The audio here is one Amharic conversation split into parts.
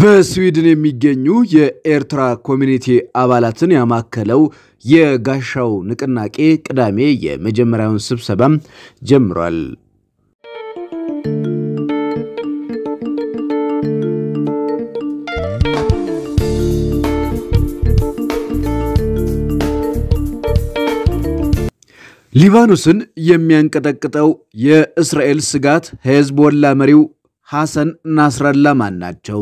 በስዊድን የሚገኙ የኤርትራ ኮሚኒቲ አባላትን ያማከለው የጋሻው ንቅናቄ ቅዳሜ የመጀመሪያውን ስብሰባም ጀምሯል። ሊባኖስን የሚያንቀጠቅጠው የእስራኤል ስጋት ሄዝቦላ መሪው ሐሰን ናስረላ ማን ናቸው?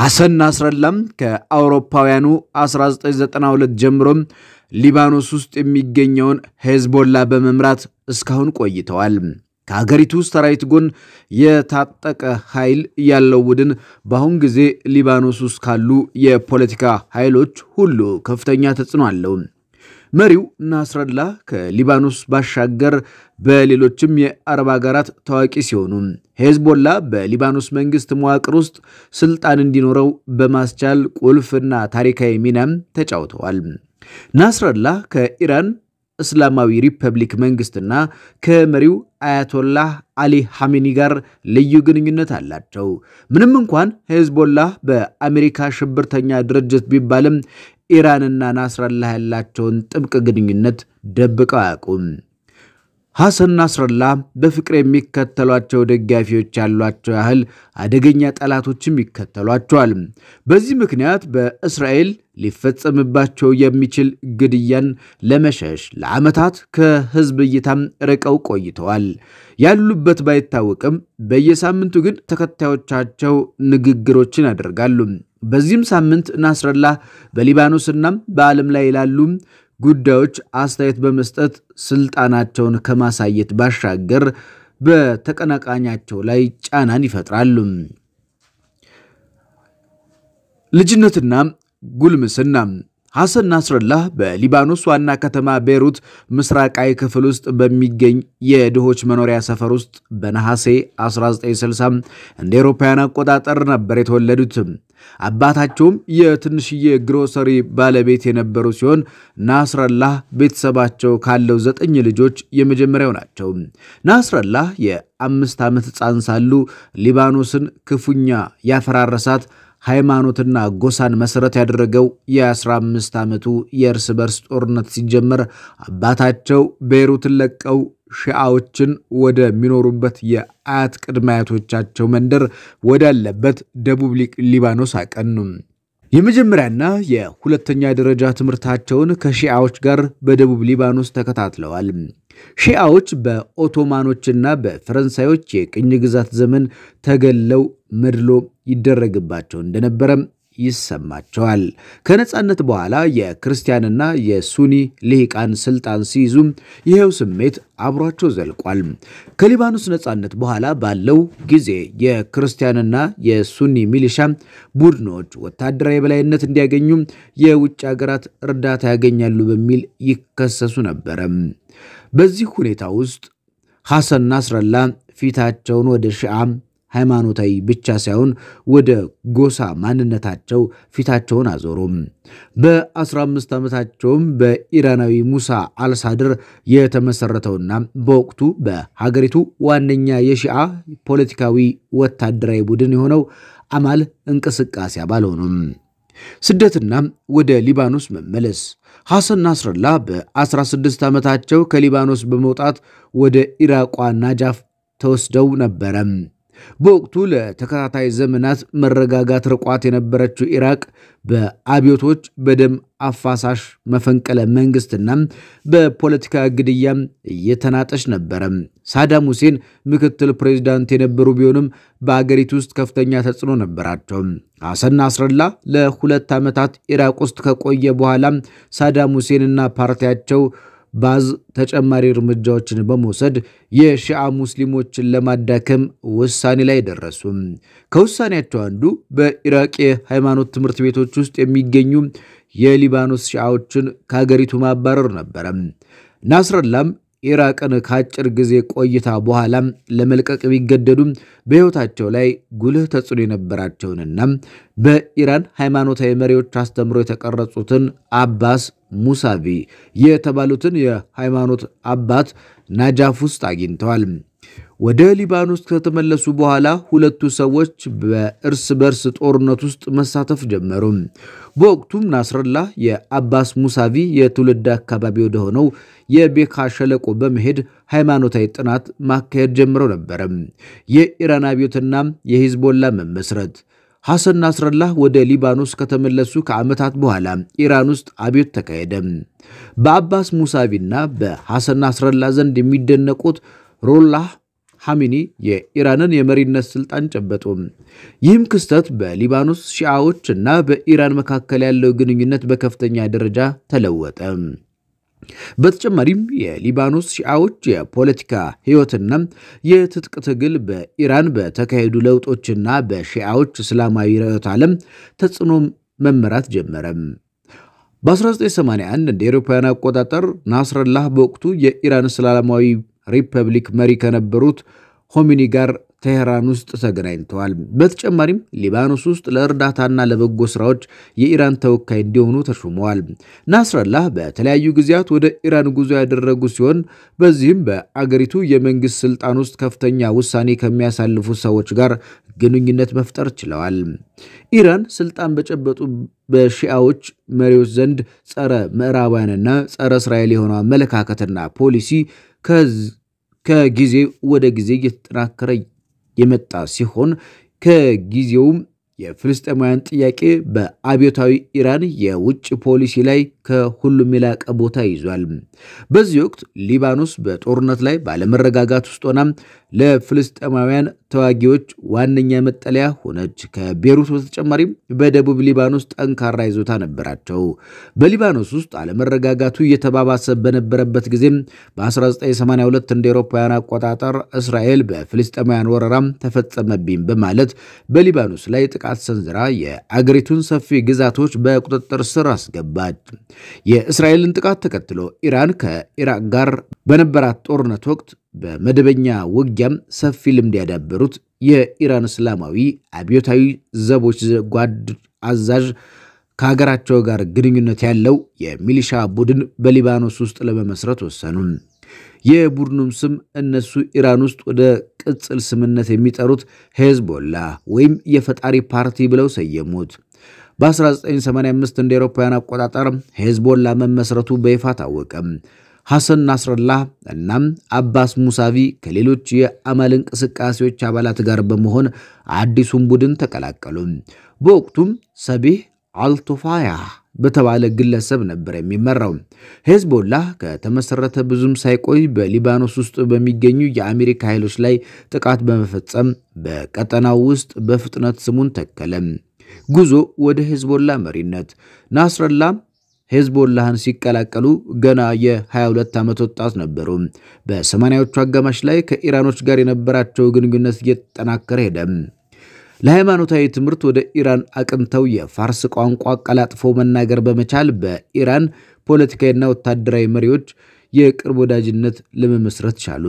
ሐሰን ናስረላም ከአውሮፓውያኑ 1992 ጀምሮም ሊባኖስ ውስጥ የሚገኘውን ሄዝቦላ በመምራት እስካሁን ቆይተዋል። ከሀገሪቱ ውስጥ ሰራዊት ጎን የታጠቀ ኃይል ያለው ቡድን በአሁን ጊዜ ሊባኖስ ውስጥ ካሉ የፖለቲካ ኃይሎች ሁሉ ከፍተኛ ተጽዕኖ አለው። መሪው ናስረላ ከሊባኖስ ባሻገር በሌሎችም የአረብ ሀገራት ታዋቂ ሲሆኑ ሄዝቦላ በሊባኖስ መንግስት መዋቅር ውስጥ ስልጣን እንዲኖረው በማስቻል ቁልፍና ታሪካዊ ሚናም ተጫውተዋል። ናስረላ ከኢራን እስላማዊ ሪፐብሊክ መንግስትና ከመሪው አያቶላህ አሊ ሐሚኒ ጋር ልዩ ግንኙነት አላቸው። ምንም እንኳን ሄዝቦላህ በአሜሪካ ሽብርተኛ ድርጅት ቢባልም ኢራንና ናስረላህ ያላቸውን ጥብቅ ግንኙነት ደብቀው አያውቁም። ሐሰን ናስረላህ በፍቅር የሚከተሏቸው ደጋፊዎች ያሏቸው ያህል አደገኛ ጠላቶችም ይከተሏቸዋል። በዚህ ምክንያት በእስራኤል ሊፈጸምባቸው የሚችል ግድያን ለመሸሽ ለዓመታት ከሕዝብ እይታም ርቀው ቆይተዋል። ያሉበት ባይታወቅም በየሳምንቱ ግን ተከታዮቻቸው ንግግሮችን ያደርጋሉ። በዚህም ሳምንት ናስረላህ በሊባኖስና በዓለም ላይ ላሉ ጉዳዮች አስተያየት በመስጠት ስልጣናቸውን ከማሳየት ባሻገር በተቀናቃኛቸው ላይ ጫናን ይፈጥራሉ። ልጅነትና ጉልምስና ሐሰን ናስረላህ በሊባኖስ ዋና ከተማ ቤሩት ምስራቃዊ ክፍል ውስጥ በሚገኝ የድሆች መኖሪያ ሰፈር ውስጥ በነሐሴ 1960 እንደ አውሮፓውያን አቆጣጠር ነበር የተወለዱት። አባታቸውም የትንሽዬ ግሮሰሪ ባለቤት የነበሩ ሲሆን ናስረላህ ቤተሰባቸው ካለው ዘጠኝ ልጆች የመጀመሪያው ናቸው። ናስረላህ የአምስት ዓመት ሕፃን ሳሉ ሊባኖስን ክፉኛ ያፈራረሳት ሃይማኖትና ጎሳን መሠረት ያደረገው የ15 ዓመቱ የእርስ በርስ ጦርነት ሲጀመር አባታቸው ቤይሩትን ለቀው ሺዓዎችን ወደሚኖሩበት የአያት ቅድመ አያቶቻቸው መንደር ወዳለበት ደቡብ ሊባኖስ አቀኑ። የመጀመሪያና የሁለተኛ ደረጃ ትምህርታቸውን ከሺዓዎች ጋር በደቡብ ሊባኖስ ተከታትለዋል። ሺዓዎች በኦቶማኖችና በፈረንሳዮች የቅኝ ግዛት ዘመን ተገለው መድሎ ይደረግባቸው እንደነበረ ይሰማቸዋል። ከነጻነት በኋላ የክርስቲያንና የሱኒ ልሂቃን ስልጣን ሲይዙ ይኸው ስሜት አብሯቸው ዘልቋል። ከሊባኖስ ነጻነት በኋላ ባለው ጊዜ የክርስቲያንና የሱኒ ሚሊሻ ቡድኖች ወታደራዊ የበላይነት እንዲያገኙ የውጭ ሀገራት እርዳታ ያገኛሉ በሚል ይከሰሱ ነበረ። በዚህ ሁኔታ ውስጥ ሐሰን ናስረላ ፊታቸውን ወደ ሺዓ ሃይማኖታዊ ብቻ ሳይሆን ወደ ጎሳ ማንነታቸው ፊታቸውን አዞሩም። በ15 ዓመታቸውም በኢራናዊ ሙሳ አልሳድር የተመሰረተውና በወቅቱ በሀገሪቱ ዋነኛ የሺአ ፖለቲካዊ ወታደራዊ ቡድን የሆነው አማል እንቅስቃሴ አባል ሆኑም። ስደትና ወደ ሊባኖስ መመለስ ሐሰን ናስረላ በ16 ዓመታቸው ከሊባኖስ በመውጣት ወደ ኢራቋ ናጃፍ ተወስደው ነበረ። በወቅቱ ለተከታታይ ዘመናት መረጋጋት ርቋት የነበረችው ኢራቅ በአብዮቶች፣ በደም አፋሳሽ መፈንቅለ መንግስትና በፖለቲካ ግድያም እየተናጠች ነበረ። ሳዳም ሁሴን ምክትል ፕሬዚዳንት የነበሩ ቢሆንም በአገሪቱ ውስጥ ከፍተኛ ተጽዕኖ ነበራቸው። ሐሰን ናስረላ ለሁለት ዓመታት ኢራቅ ውስጥ ከቆየ በኋላ ሳዳም ሁሴንና ፓርቲያቸው ባዝ ተጨማሪ እርምጃዎችን በመውሰድ የሺዓ ሙስሊሞችን ለማዳከም ውሳኔ ላይ ደረሱ። ከውሳኔያቸው አንዱ በኢራቅ የሃይማኖት ትምህርት ቤቶች ውስጥ የሚገኙ የሊባኖስ ሺዓዎችን ከሀገሪቱ ማባረር ነበረ። ናስረላም ኢራቅን ከአጭር ጊዜ ቆይታ በኋላም ለመልቀቅ ቢገደዱም በሕይወታቸው ላይ ጉልህ ተጽዕኖ የነበራቸውንና በኢራን ሃይማኖታዊ መሪዎች አስተምሮ የተቀረጹትን አባስ ሙሳቪ የተባሉትን የሃይማኖት አባት ናጃፍ ውስጥ አግኝተዋል። ወደ ሊባኖስ ከተመለሱ በኋላ ሁለቱ ሰዎች በእርስ በርስ ጦርነት ውስጥ መሳተፍ ጀመሩ። በወቅቱም ናስረላ የአባስ ሙሳቪ የትውልድ አካባቢ ወደሆነው የቤካ ሸለቆ በመሄድ ሃይማኖታዊ ጥናት ማካሄድ ጀምረው ነበረ። የኢራን አብዮትና የሂዝቦላ መመስረት ሐሰን ናስረላህ ወደ ሊባኖስ ከተመለሱ ከዓመታት በኋላ ኢራን ውስጥ አብዮት ተካሄደ። በአባስ ሙሳቪና በሐሰን ናስረላ ዘንድ የሚደነቁት ሮላህ ሐሚኒ የኢራንን የመሪነት ስልጣን ጨበጡ። ይህም ክስተት በሊባኖስ ሺዓዎች እና በኢራን መካከል ያለው ግንኙነት በከፍተኛ ደረጃ ተለወጠ። በተጨማሪም የሊባኖስ ሺዓዎች የፖለቲካ ህይወትና የትጥቅ ትግል በኢራን በተካሄዱ ለውጦችና በሺዓዎች እስላማዊ ርዕዮተ ዓለም ተጽዕኖ መመራት ጀመረ። በ1981 እንደ አውሮፓውያን አቆጣጠር ናስረላህ በወቅቱ የኢራን እስላማዊ ሪፐብሊክ መሪ ከነበሩት ሆሚኒ ጋር ቴህራን ውስጥ ተገናኝተዋል። በተጨማሪም ሊባኖስ ውስጥ ለእርዳታና ለበጎ ስራዎች የኢራን ተወካይ እንዲሆኑ ተሹመዋል። ናስረላህ በተለያዩ ጊዜያት ወደ ኢራን ጉዞ ያደረጉ ሲሆን በዚህም በአገሪቱ የመንግስት ስልጣን ውስጥ ከፍተኛ ውሳኔ ከሚያሳልፉ ሰዎች ጋር ግንኙነት መፍጠር ችለዋል። ኢራን ስልጣን በጨበጡ በሺአዎች መሪዎች ዘንድ ጸረ ምዕራባውያንና ጸረ እስራኤል የሆነው አመለካከትና ፖሊሲ ከጊዜ ወደ ጊዜ እየተጠናከረ የመጣ ሲሆን ከጊዜውም የፍልስጤማውያን ጥያቄ በአብዮታዊ ኢራን የውጭ ፖሊሲ ላይ ከሁሉም የላቀ ቦታ ይዟል። በዚህ ወቅት ሊባኖስ በጦርነት ላይ ባለመረጋጋት ውስጥ ሆና ለፍልስጤማውያን ተዋጊዎች ዋነኛ መጠለያ ሆነች። ከቤሩት በተጨማሪም በደቡብ ሊባኖስ ጠንካራ ይዞታ ነበራቸው። በሊባኖስ ውስጥ አለመረጋጋቱ እየተባባሰ በነበረበት ጊዜም በ1982 እንደ ኤሮፓውያን አቆጣጠር እስራኤል በፍልስጤማውያን ወረራም ተፈጸመብኝ በማለት በሊባኖስ ላይ ጥቃት ሰንዝራ የአገሪቱን ሰፊ ግዛቶች በቁጥጥር ስር አስገባች። የእስራኤልን ጥቃት ተከትሎ ኢራን ከኢራቅ ጋር በነበራት ጦርነት ወቅት በመደበኛ ውጊያም ሰፊ ልምድ ያዳበሩት የኢራን እስላማዊ አብዮታዊ ዘቦች ጓድ አዛዥ ከሀገራቸው ጋር ግንኙነት ያለው የሚሊሻ ቡድን በሊባኖስ ውስጥ ለመመስረት ወሰኑ። የቡድኑም ስም እነሱ ኢራን ውስጥ ወደ ቅጽል ስምነት የሚጠሩት ሄዝቦላ ወይም የፈጣሪ ፓርቲ ብለው ሰየሙት። በ1985 እንደ ኤሮፓውያን አቆጣጠር ሄዝቦላ መመስረቱ በይፋ ታወቀ። ሐሰን ናስረላህ እናም አባስ ሙሳቪ ከሌሎች የአማል እንቅስቃሴዎች አባላት ጋር በመሆን አዲሱን ቡድን ተቀላቀሉ። በወቅቱም ሰቢህ አልቶፋያ በተባለ ግለሰብ ነበር የሚመራው። ሄዝቦላ ከተመሰረተ ብዙም ሳይቆይ በሊባኖስ ውስጥ በሚገኙ የአሜሪካ ኃይሎች ላይ ጥቃት በመፈጸም በቀጠናው ውስጥ በፍጥነት ስሙን ተከለ። ጉዞ ወደ ሄዝቦላ መሪነት ናስረላ ሄዝቦላህን ሲቀላቀሉ ገና የ22 ዓመት ወጣት ነበሩ። በሰማንያዎቹ አጋማሽ ላይ ከኢራኖች ጋር የነበራቸው ግንኙነት እየተጠናከረ ሄደ። ለሃይማኖታዊ ትምህርት ወደ ኢራን አቅንተው የፋርስ ቋንቋ ቀላጥፎ መናገር በመቻል በኢራን ፖለቲካዊና ወታደራዊ መሪዎች የቅርብ ወዳጅነት ለመመስረት ቻሉ።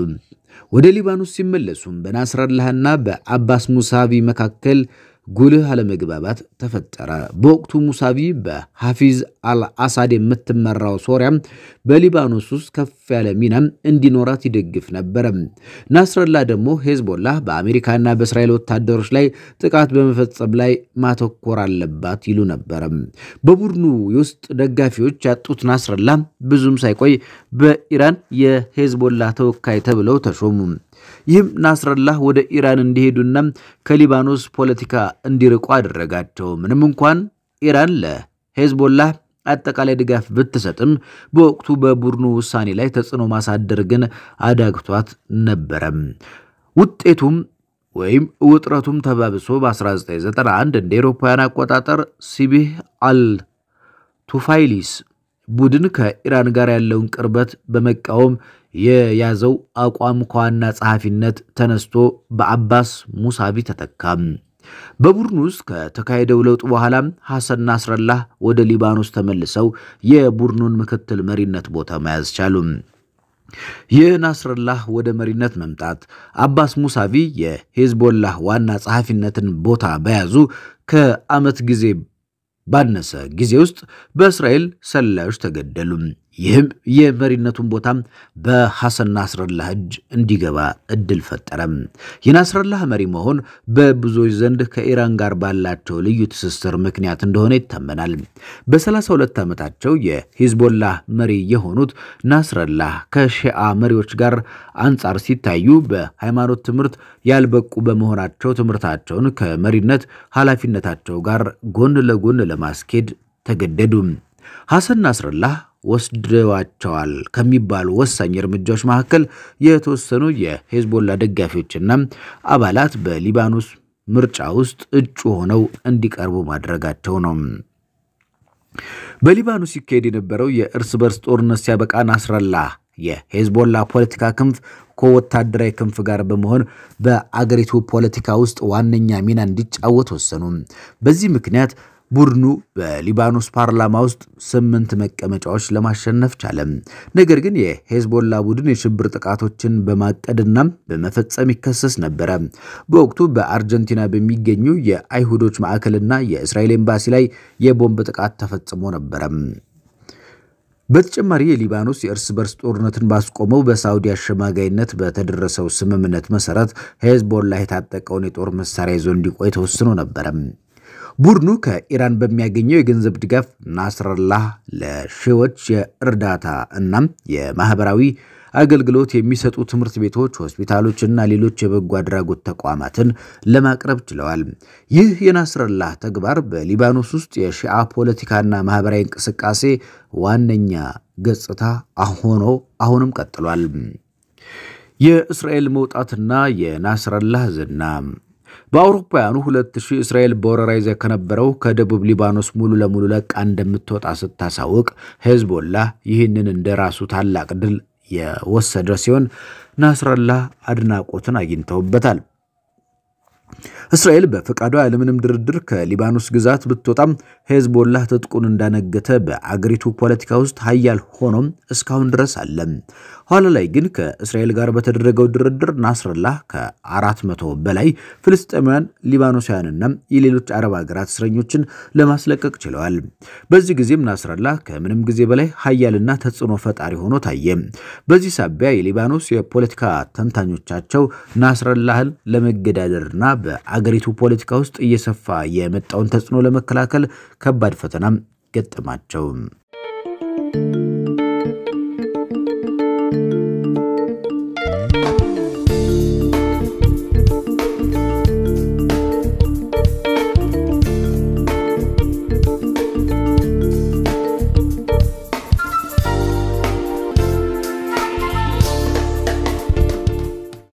ወደ ሊባኖስ ሲመለሱም በናስራላህና በአባስ ሙሳቪ መካከል ጉልህ አለመግባባት ተፈጠረ። በወቅቱ ሙሳቢ በሐፊዝ አልአሳድ የምትመራው ሶሪያም በሊባኖስ ውስጥ ከፍ ያለ ሚናም እንዲኖራት ይደግፍ ነበረ። ናስረላ ደግሞ ሄዝቦላ በአሜሪካና በእስራኤል ወታደሮች ላይ ጥቃት በመፈጸም ላይ ማተኮር አለባት ይሉ ነበረ። በቡድኑ የውስጥ ደጋፊዎች ያጡት ናስረላ ብዙም ሳይቆይ በኢራን የሄዝቦላ ተወካይ ተብለው ተሾሙ። ይህም ናስረላህ ወደ ኢራን እንዲሄዱና ከሊባኖስ ፖለቲካ እንዲርቁ አደረጋቸው። ምንም እንኳን ኢራን ለሄዝቦላህ አጠቃላይ ድጋፍ ብትሰጥም በወቅቱ በቡድኑ ውሳኔ ላይ ተጽዕኖ ማሳደር ግን አዳግቷት ነበረም። ውጤቱም ወይም ውጥረቱም ተባብሶ በ1991 እንደ ኤሮፓውያን አቆጣጠር ሲቢህ አል ቱፋይሊስ ቡድን ከኢራን ጋር ያለውን ቅርበት በመቃወም የያዘው አቋም ከዋና ጸሐፊነት ተነስቶ በአባስ ሙሳቢ ተተካም። በቡድን ውስጥ ከተካሄደው ለውጥ በኋላም ሐሰን ናስረላህ ወደ ሊባኖስ ተመልሰው የቡድኑን ምክትል መሪነት ቦታ መያዝ ቻሉም። ናስረላህ ወደ መሪነት መምጣት አባስ ሙሳቪ የሄዝቦላህ ዋና ጸሐፊነትን ቦታ በያዙ ከዓመት ጊዜ ባነሰ ጊዜ ውስጥ በእስራኤል ሰላዮች ተገደሉ። ይህም የመሪነቱን ቦታም በሐሰን ናስረላህ እጅ እንዲገባ እድል ፈጠረም። የናስረላህ መሪ መሆን በብዙዎች ዘንድ ከኢራን ጋር ባላቸው ልዩ ትስስር ምክንያት እንደሆነ ይታመናል። በ32 ዓመታቸው የሂዝቦላህ መሪ የሆኑት ናስረላህ ከሺአ መሪዎች ጋር አንጻር ሲታዩ በሃይማኖት ትምህርት ያልበቁ በመሆናቸው ትምህርታቸውን ከመሪነት ኃላፊነታቸው ጋር ጎን ለጎን ለማስኬድ ተገደዱ። ሐሰን ናስረላህ ወስደዋቸዋል ከሚባሉ ወሳኝ እርምጃዎች መካከል የተወሰኑ የሄዝቦላ ደጋፊዎችና አባላት በሊባኖስ ምርጫ ውስጥ እጩ ሆነው እንዲቀርቡ ማድረጋቸው ነው። በሊባኖስ ሲካሄድ የነበረው የእርስ በርስ ጦርነት ሲያበቃ ናስረላ የሄዝቦላ ፖለቲካ ክንፍ ከወታደራዊ ክንፍ ጋር በመሆን በአገሪቱ ፖለቲካ ውስጥ ዋነኛ ሚና እንዲጫወት ወሰኑ። በዚህ ምክንያት ቡድኑ በሊባኖስ ፓርላማ ውስጥ ስምንት መቀመጫዎች ለማሸነፍ ቻለም። ነገር ግን የሄዝቦላ ቡድን የሽብር ጥቃቶችን በማቀድና በመፈጸም ይከሰስ ነበረ። በወቅቱ በአርጀንቲና በሚገኙ የአይሁዶች ማዕከልና የእስራኤል ኤምባሲ ላይ የቦምብ ጥቃት ተፈጽሞ ነበረ። በተጨማሪ የሊባኖስ የእርስ በርስ ጦርነትን ባስቆመው በሳውዲ አሸማጋይነት በተደረሰው ስምምነት መሰረት ሄዝቦላ የታጠቀውን የጦር መሳሪያ ይዞ እንዲቆይ ተወስኖ ነበረ። ቡድኑ ከኢራን በሚያገኘው የገንዘብ ድጋፍ ናስረላህ ለሺዎች የእርዳታ እናም የማህበራዊ አገልግሎት የሚሰጡ ትምህርት ቤቶች፣ ሆስፒታሎች እና ሌሎች የበጎ አድራጎት ተቋማትን ለማቅረብ ችለዋል። ይህ የናስረላህ ተግባር በሊባኖስ ውስጥ የሺአ ፖለቲካና ማህበራዊ እንቅስቃሴ ዋነኛ ገጽታ ሆኖ አሁንም ቀጥሏል። የእስራኤል መውጣትና የናስረላህ ዝና በአውሮፓውያኑ 2000 እስራኤል በወረራ ይዘ ከነበረው ከደቡብ ሊባኖስ ሙሉ ለሙሉ ለቃ እንደምትወጣ ስታሳውቅ ሄዝቦላ ይህንን እንደ ራሱ ታላቅ ድል የወሰደ ሲሆን ናስረላ አድናቆትን አግኝተውበታል። እስራኤል በፈቃዷ ያለምንም ድርድር ከሊባኖስ ግዛት ብትወጣም ሄዝቦላህ ትጥቁን እንዳነገተ በአገሪቱ ፖለቲካ ውስጥ ሀያል ሆኖም እስካሁን ድረስ አለ። ኋላ ላይ ግን ከእስራኤል ጋር በተደረገው ድርድር ናስረላህ ከአራት መቶ በላይ ፍልስጤማውያን ሊባኖሳውያንና የሌሎች አረብ ሀገራት እስረኞችን ለማስለቀቅ ችለዋል። በዚህ ጊዜም ናስረላህ ከምንም ጊዜ በላይ ሀያልና ተጽዕኖ ፈጣሪ ሆኖ ታየ። በዚህ ሳቢያ የሊባኖስ የፖለቲካ ተንታኞቻቸው ናስረላህን ለመገዳደርና በአ በሀገሪቱ ፖለቲካ ውስጥ እየሰፋ የመጣውን ተጽዕኖ ለመከላከል ከባድ ፈተናም ገጠማቸው።